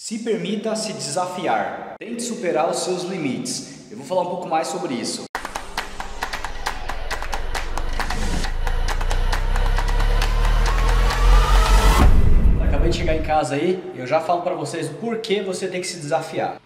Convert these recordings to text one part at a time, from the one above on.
Se permita se desafiar. Tente superar os seus limites. Eu vou falar um pouco mais sobre isso. Acabei de chegar em casa aí, eu já falo para vocês o porquê você tem que se desafiar.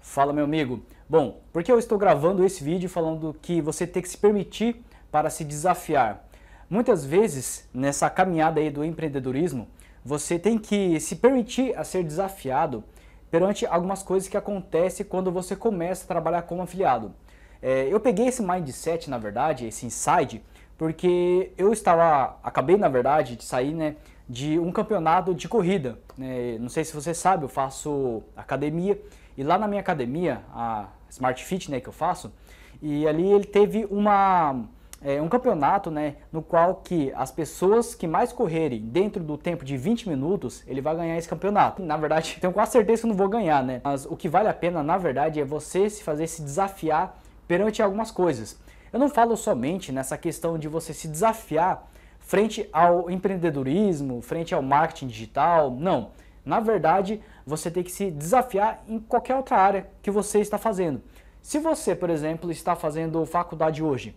Fala meu amigo. Bom, por que eu estou gravando esse vídeo falando que você tem que se permitir para se desafiar? Muitas vezes, nessa caminhada aí do empreendedorismo, você tem que se permitir a ser desafiado perante algumas coisas que acontecem quando você começa a trabalhar como afiliado. É, eu peguei esse mindset, na verdade, esse insight, porque eu estava, acabei na verdade de sair, né, de um campeonato de corrida. Né? Não sei se você sabe, eu faço academia e lá na minha academia, a Smart Fit, né, que eu faço, e ali ele teve uma é, um campeonato né, no qual que as pessoas que mais correrem dentro do tempo de 20 minutos, ele vai ganhar esse campeonato. Na verdade, tenho quase certeza que eu não vou ganhar, né? Mas o que vale a pena, na verdade, é você se fazer se desafiar perante algumas coisas. Eu não falo somente nessa questão de você se desafiar frente ao empreendedorismo, frente ao marketing digital, não. Na verdade, você tem que se desafiar em qualquer outra área que você está fazendo. Se você, por exemplo, está fazendo faculdade hoje,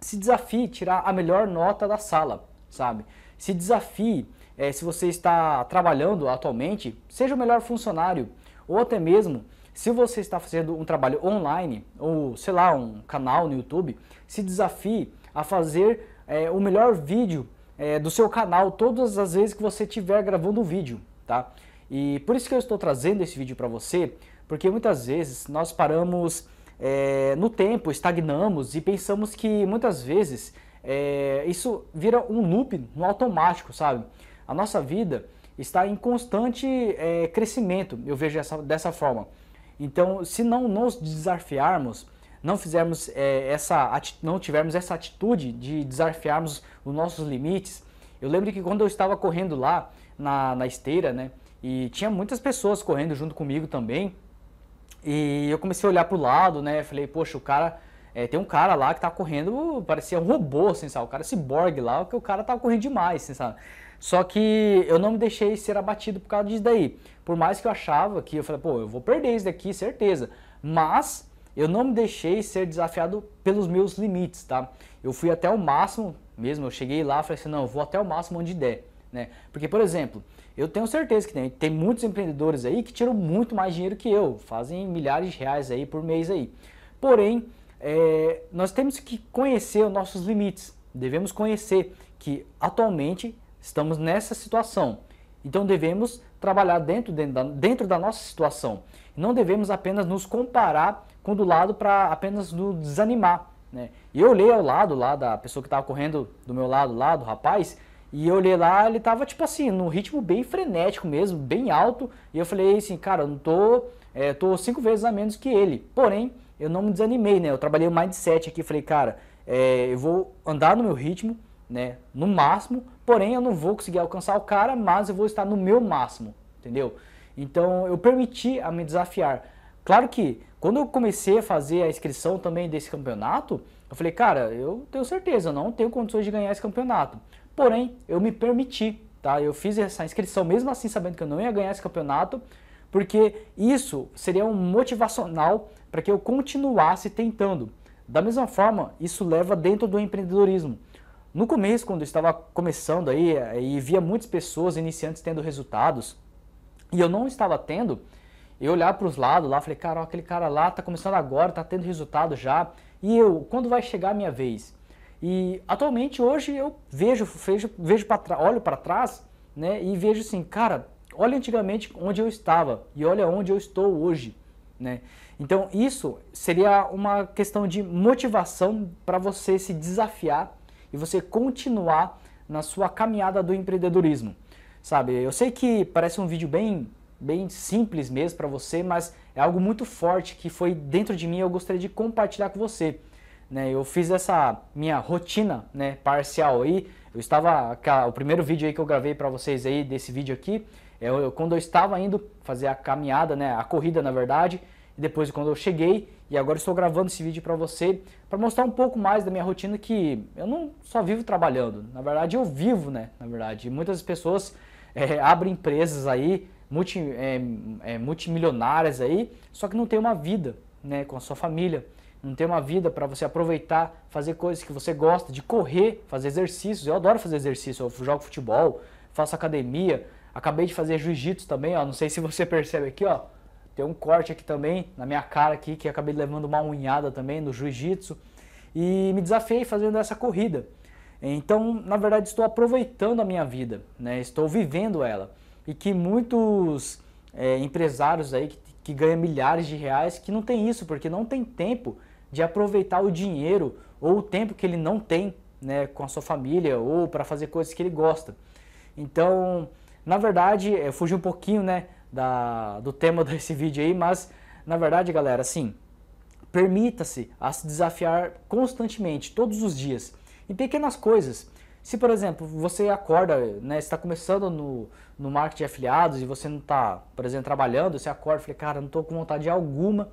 se desafie tirar a melhor nota da sala, sabe? Se desafie, é, se você está trabalhando atualmente, seja o melhor funcionário, ou até mesmo se você está fazendo um trabalho online, ou sei lá, um canal no YouTube, se desafie a fazer é, o melhor vídeo é, do seu canal todas as vezes que você estiver gravando um vídeo, tá? E por isso que eu estou trazendo esse vídeo para você, porque muitas vezes nós paramos é, no tempo, estagnamos e pensamos que muitas vezes é, isso vira um loop no automático, sabe? A nossa vida está em constante é, crescimento, eu vejo essa, dessa forma. Então, se não nos desafiarmos, não fizermos é, essa, não tivermos essa atitude de desafiarmos os nossos limites, eu lembro que quando eu estava correndo lá na, na esteira, né, e tinha muitas pessoas correndo junto comigo também, e eu comecei a olhar pro lado, né? Falei, poxa, o cara. É, tem um cara lá que tá correndo, parecia um robô, assim, sabe? O cara ciborgue lá, que o cara tava correndo demais, assim, sabe? Só que eu não me deixei ser abatido por causa disso daí. Por mais que eu achava que eu falei, pô, eu vou perder isso daqui, certeza. Mas eu não me deixei ser desafiado pelos meus limites, tá? Eu fui até o máximo mesmo, eu cheguei lá, falei assim, não, eu vou até o máximo onde der. Né? Porque, por exemplo, eu tenho certeza que tem, tem muitos empreendedores aí que tiram muito mais dinheiro que eu, fazem milhares de reais aí por mês aí. Porém, é, nós temos que conhecer os nossos limites. Devemos conhecer que atualmente estamos nessa situação. Então devemos trabalhar dentro, dentro, da, dentro da nossa situação. Não devemos apenas nos comparar com o do lado para apenas nos desanimar. Né? E eu olhei ao lado lá da pessoa que estava correndo do meu lado, lá do rapaz, e eu olhei lá, ele tava, tipo assim, num ritmo bem frenético mesmo, bem alto. E eu falei assim, cara, eu não tô. É, tô cinco vezes a menos que ele. Porém, eu não me desanimei, né? Eu trabalhei o mindset aqui, falei, cara, é, eu vou andar no meu ritmo, né? No máximo, porém eu não vou conseguir alcançar o cara, mas eu vou estar no meu máximo, entendeu? Então eu permiti a me desafiar. Claro que quando eu comecei a fazer a inscrição também desse campeonato, eu falei, cara, eu tenho certeza, eu não tenho condições de ganhar esse campeonato. Porém, eu me permiti, tá? Eu fiz essa inscrição mesmo assim sabendo que eu não ia ganhar esse campeonato, porque isso seria um motivacional para que eu continuasse tentando. Da mesma forma, isso leva dentro do empreendedorismo. No começo, quando eu estava começando aí eh, e via muitas pessoas iniciantes tendo resultados e eu não estava tendo, eu olhar para os lados lá, falei, cara, ó, aquele cara lá tá começando agora, tá tendo resultado já. E eu, quando vai chegar a minha vez? E atualmente hoje eu vejo, vejo, vejo para olho para trás, né, e vejo assim, cara, olha antigamente onde eu estava e olha onde eu estou hoje, né? Então isso seria uma questão de motivação para você se desafiar e você continuar na sua caminhada do empreendedorismo, sabe? Eu sei que parece um vídeo bem bem simples mesmo para você, mas é algo muito forte que foi dentro de mim e eu gostaria de compartilhar com você né? Eu fiz essa minha rotina, né, parcial aí. Eu estava, o primeiro vídeo aí que eu gravei para vocês aí desse vídeo aqui, é quando eu estava indo fazer a caminhada, né, a corrida na verdade, e depois quando eu cheguei e agora estou gravando esse vídeo para você para mostrar um pouco mais da minha rotina que eu não só vivo trabalhando, na verdade eu vivo, né, na verdade. muitas pessoas é, abrem empresas aí multi, é, é, multimilionárias aí, só que não tem uma vida, né, com a sua família não ter uma vida para você aproveitar, fazer coisas que você gosta, de correr, fazer exercícios. Eu adoro fazer exercício, eu jogo futebol, faço academia, acabei de fazer jiu-jitsu também, ó, não sei se você percebe aqui, ó. Tem um corte aqui também na minha cara aqui que acabei levando uma unhada também no jiu-jitsu e me desafiei fazendo essa corrida. Então, na verdade, estou aproveitando a minha vida, né? Estou vivendo ela. E que muitos é, empresários aí que, que ganham milhares de reais que não tem isso, porque não tem tempo de aproveitar o dinheiro ou o tempo que ele não tem né, com a sua família ou para fazer coisas que ele gosta. Então, na verdade, eu é, fugi um pouquinho né, da, do tema desse vídeo aí, mas na verdade, galera, assim, permita-se a se desafiar constantemente, todos os dias, em pequenas coisas. Se, por exemplo, você acorda, né, está começando no, no marketing de afiliados e você não está, por exemplo, trabalhando, você acorda e fala, cara, não estou com vontade alguma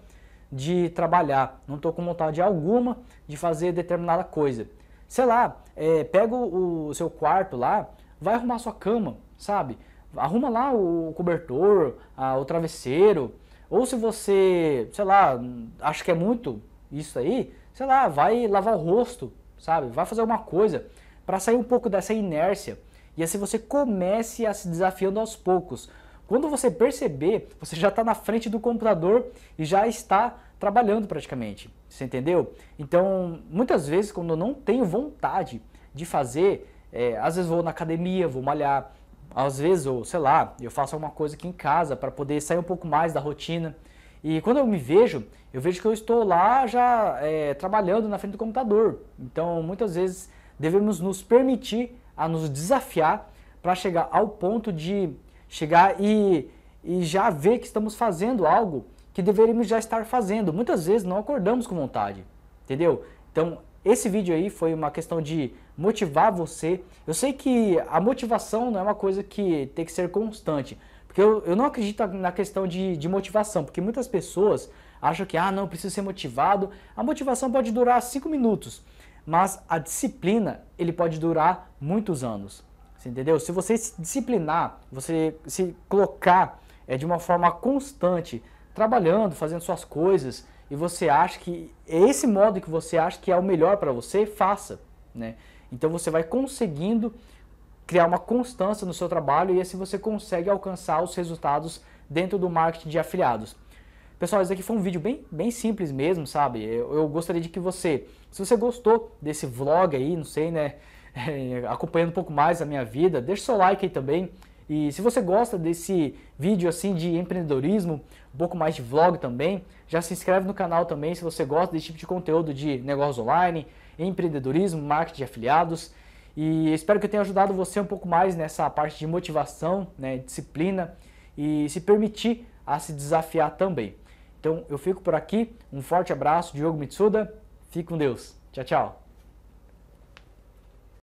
de trabalhar, não estou com vontade alguma de fazer determinada coisa. Sei lá, é, pega o, o seu quarto lá, vai arrumar sua cama, sabe? Arruma lá o cobertor, a, o travesseiro, ou se você, sei lá, acha que é muito isso aí, sei lá, vai lavar o rosto, sabe? Vai fazer alguma coisa para sair um pouco dessa inércia. E assim você comece a se desafiando aos poucos. Quando você perceber, você já está na frente do computador e já está trabalhando praticamente. Você entendeu? Então, muitas vezes, quando eu não tenho vontade de fazer, é, às vezes vou na academia, vou malhar, às vezes, ou sei lá, eu faço alguma coisa aqui em casa para poder sair um pouco mais da rotina. E quando eu me vejo, eu vejo que eu estou lá já é, trabalhando na frente do computador. Então, muitas vezes, devemos nos permitir a nos desafiar para chegar ao ponto de chegar e, e já ver que estamos fazendo algo que deveríamos já estar fazendo. Muitas vezes não acordamos com vontade, entendeu? Então, esse vídeo aí foi uma questão de motivar você. Eu sei que a motivação não é uma coisa que tem que ser constante, porque eu, eu não acredito na questão de, de motivação, porque muitas pessoas acham que, ah, não, preciso ser motivado. A motivação pode durar cinco minutos, mas a disciplina, ele pode durar muitos anos entendeu? Se você se disciplinar, você se colocar é, de uma forma constante, trabalhando, fazendo suas coisas, e você acha que é esse modo que você acha que é o melhor para você, faça, né? Então você vai conseguindo criar uma constância no seu trabalho e assim você consegue alcançar os resultados dentro do marketing de afiliados. Pessoal, esse aqui foi um vídeo bem, bem simples mesmo, sabe? Eu, eu gostaria de que você, se você gostou desse vlog aí, não sei, né? É, acompanhando um pouco mais a minha vida, deixe seu like aí também. E se você gosta desse vídeo assim de empreendedorismo, um pouco mais de vlog também, já se inscreve no canal também se você gosta desse tipo de conteúdo de negócios online, empreendedorismo, marketing de afiliados. E espero que eu tenha ajudado você um pouco mais nessa parte de motivação, né, disciplina e se permitir a se desafiar também. Então eu fico por aqui, um forte abraço, Diogo Mitsuda, fique com Deus. Tchau, tchau.